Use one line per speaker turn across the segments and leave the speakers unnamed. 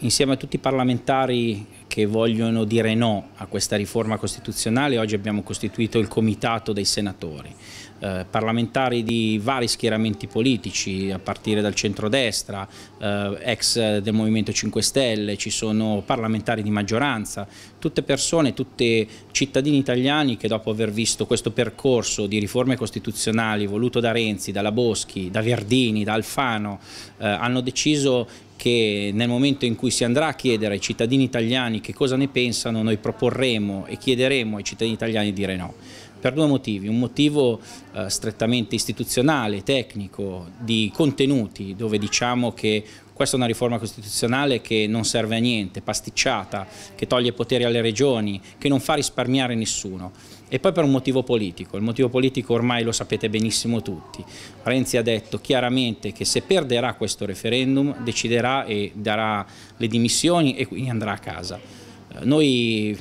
Insieme a tutti i parlamentari che vogliono dire no a questa riforma costituzionale, oggi abbiamo costituito il comitato dei senatori. Eh, parlamentari di vari schieramenti politici, a partire dal centrodestra, eh, ex del Movimento 5 Stelle, ci sono parlamentari di maggioranza, tutte persone, tutti cittadini italiani che dopo aver visto questo percorso di riforme costituzionali voluto da Renzi, dalla Boschi, da Verdini, da Alfano, eh, hanno deciso che nel momento in cui si andrà a chiedere ai cittadini italiani che cosa ne pensano, noi proporremo e chiederemo ai cittadini italiani di dire no. Per due motivi, un motivo eh, strettamente istituzionale, tecnico, di contenuti, dove diciamo che questa è una riforma costituzionale che non serve a niente, pasticciata, che toglie poteri alle regioni, che non fa risparmiare nessuno. E poi per un motivo politico, il motivo politico ormai lo sapete benissimo tutti. Renzi ha detto chiaramente che se perderà questo referendum deciderà e darà le dimissioni e quindi andrà a casa. Eh, noi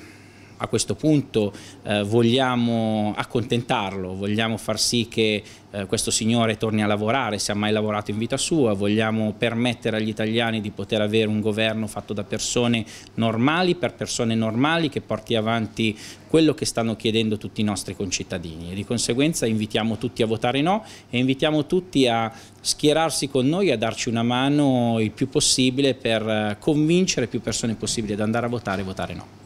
a questo punto eh, vogliamo accontentarlo, vogliamo far sì che eh, questo signore torni a lavorare se ha mai lavorato in vita sua, vogliamo permettere agli italiani di poter avere un governo fatto da persone normali per persone normali che porti avanti quello che stanno chiedendo tutti i nostri concittadini e di conseguenza invitiamo tutti a votare no e invitiamo tutti a schierarsi con noi a darci una mano il più possibile per eh, convincere più persone possibile ad andare a votare e votare no.